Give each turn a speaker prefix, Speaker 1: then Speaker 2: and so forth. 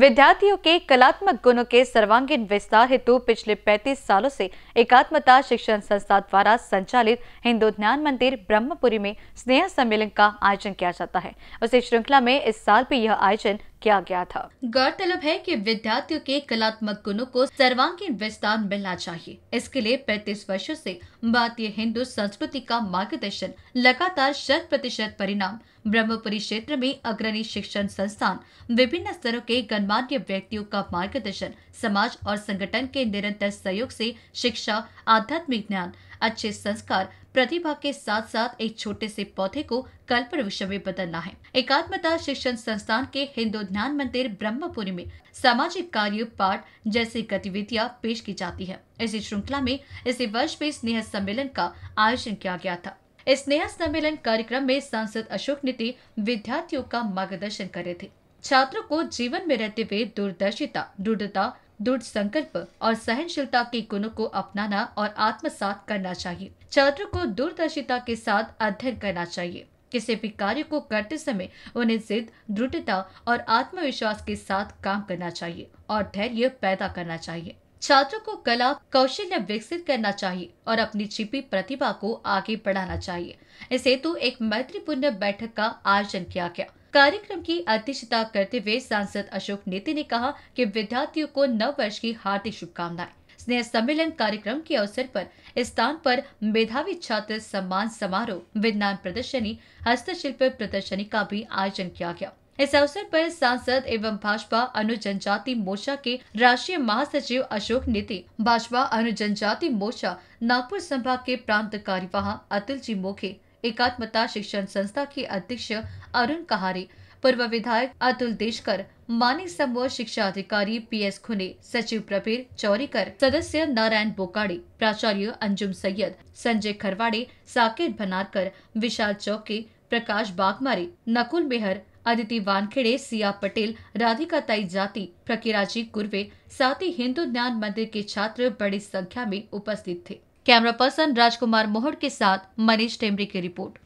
Speaker 1: विद्यार्थियों के कलात्मक गुणों के सर्वांगीण विस्तार हेतु पिछले 35 सालों से एकात्मता शिक्षण संस्था द्वारा संचालित हिंदू ज्ञान मंदिर ब्रह्मपुरी में स्नेह सम्मेलन का आयोजन किया जाता है उसी श्रृंखला में इस साल भी यह आयोजन किया गया था गौरतलब है कि विद्यार्थियों के कलात्मक गुणों को सर्वांगीण विस्तार मिलना चाहिए इसके लिए 35 वर्षों से भारतीय हिंदू संस्कृति का मार्गदर्शन लगातार शत प्रतिशत परिणाम ब्रह्मपुरी क्षेत्र में अग्रणी शिक्षण संस्थान विभिन्न स्तरों के गणमान्य व्यक्तियों का मार्गदर्शन समाज और संगठन के निरंतर सहयोग से शिक्षा आध्यात्मिक ज्ञान अच्छे संस्कार प्रतिभा के साथ साथ एक छोटे से पौधे को कल्प विश्व में बदलना है एकात्मता शिक्षण संस्थान के हिंदू ध्यान मंदिर ब्रह्मपुरी में सामाजिक कार्य पाठ जैसी गतिविधियां पेश की जाती है इसी श्रृंखला में इसी वर्ष में स्नेह सम्मेलन का आयोजन किया गया था स्नेहा सम्मेलन कार्यक्रम में सांसद अशोक नीति विद्यार्थियों का मार्गदर्शन करे थे छात्रों को जीवन में रहते हुए दूरदर्शिता दृढ़ता दृढ़ संकल्प और सहनशीलता के गुणों को अपनाना और आत्मसात करना चाहिए छात्रों को दूरदर्शिता के साथ अध्ययन करना चाहिए किसी भी कार्य को करते समय उन्हें जिद दृढ़ता और आत्मविश्वास के साथ काम करना चाहिए और धैर्य पैदा करना चाहिए छात्रों को कला कौशल्य विकसित करना चाहिए और अपनी छिपी प्रतिभा को आगे बढ़ाना चाहिए इस हेतु एक मैत्रीपूर्ण बैठक का आयोजन किया गया कार्यक्रम की अध्यक्षता करते हुए सांसद अशोक नेति ने कहा कि विद्यार्थियों को नव वर्ष की हार्दिक शुभकामनाएं स्नेह सम्मेलन कार्यक्रम के अवसर पर स्थान पर मेधावी छात्र सम्मान समारोह विज्ञान प्रदर्शनी हस्तशिल्प प्रदर्शनी का भी आयोजन किया गया इस अवसर पर सांसद एवं भाजपा अनु जनजाति मोर्चा के राष्ट्रीय महासचिव अशोक नीति भाजपा अनु जनजाति मोर्चा नागपुर संभाग के प्रांत कार्यवाह अतुल जी मोखे एकात्मता शिक्षण संस्था के अध्यक्ष अरुण कहारे पूर्व विधायक अतुल देशकर मानिक समूह शिक्षा अधिकारी पी एस खुने सचिव प्रबीर चौरीकर सदस्य नारायण बोकाड़े प्राचार्य अंजुम सैयद संजय खरवाड़े साकेत भनारकर विशाल चौके प्रकाश बागमारी नकुल मेहर अदिति वानखेड़े सिया पटेल राधिका ताई जाति प्रकीराजी कुर्वे साथ ही हिंदू ज्ञान मंदिर के छात्र बड़ी संख्या में उपस्थित थे कैमरा पर्सन राजकुमार मोहड़ के साथ मनीष टेमरी की रिपोर्ट